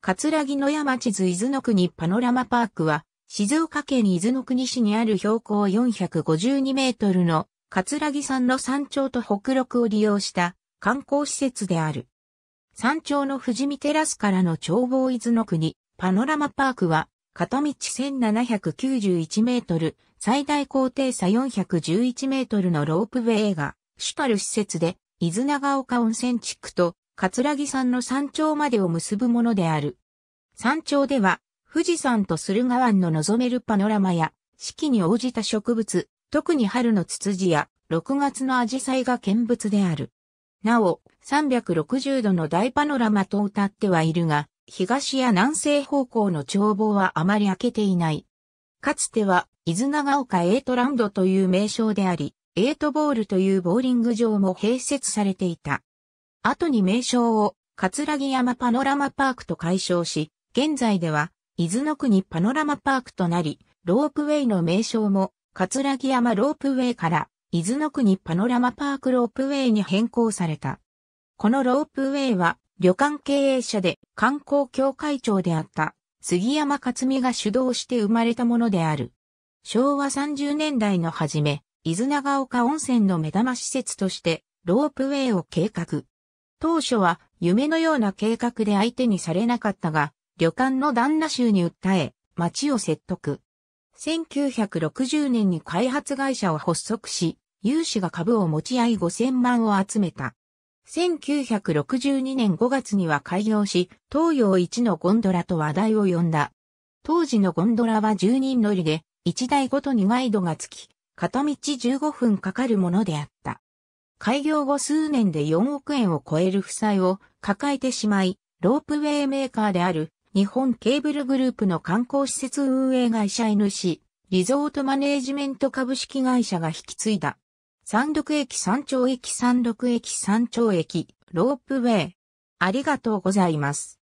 葛城野山地図伊豆の国パノラマパークは、静岡県伊豆の国市にある標高452メートルの葛城山の山頂と北陸を利用した観光施設である。山頂の富士見テラスからの眺望伊豆の国パノラマパークは、片道1791メートル、最大高低差411メートルのロープウェイが主たる施設で、伊豆長岡温泉地区と葛城山の山頂までを結ぶものである。山頂では、富士山と駿河湾の望めるパノラマや、四季に応じた植物、特に春のツツジや、6月のアジサイが見物である。なお、360度の大パノラマと歌ってはいるが、東や南西方向の眺望はあまり開けていない。かつては、伊豆長岡エイトランドという名称であり、エイトボールというボーリング場も併設されていた。後に名称を、葛城山パノラマパークと解消し、現在では、伊豆の国パノラマパークとなり、ロープウェイの名称も、葛城山ロープウェイから、伊豆の国パノラマパークロープウェイに変更された。このロープウェイは、旅館経営者で観光協会長であった杉山克美が主導して生まれたものである。昭和30年代の初め、伊豆長岡温泉の目玉施設としてロープウェイを計画。当初は夢のような計画で相手にされなかったが、旅館の旦那衆に訴え、町を説得。1960年に開発会社を発足し、有志が株を持ち合い5000万を集めた。1962年5月には開業し、東洋一のゴンドラと話題を呼んだ。当時のゴンドラは10人乗りで、1台ごとにガイドがつき、片道15分かかるものであった。開業後数年で4億円を超える負債を抱えてしまい、ロープウェイメーカーである日本ケーブルグループの観光施設運営会社 n 市、リゾートマネージメント株式会社が引き継いだ。三陸駅三丁駅三陸駅三丁駅、ロープウェイ。ありがとうございます。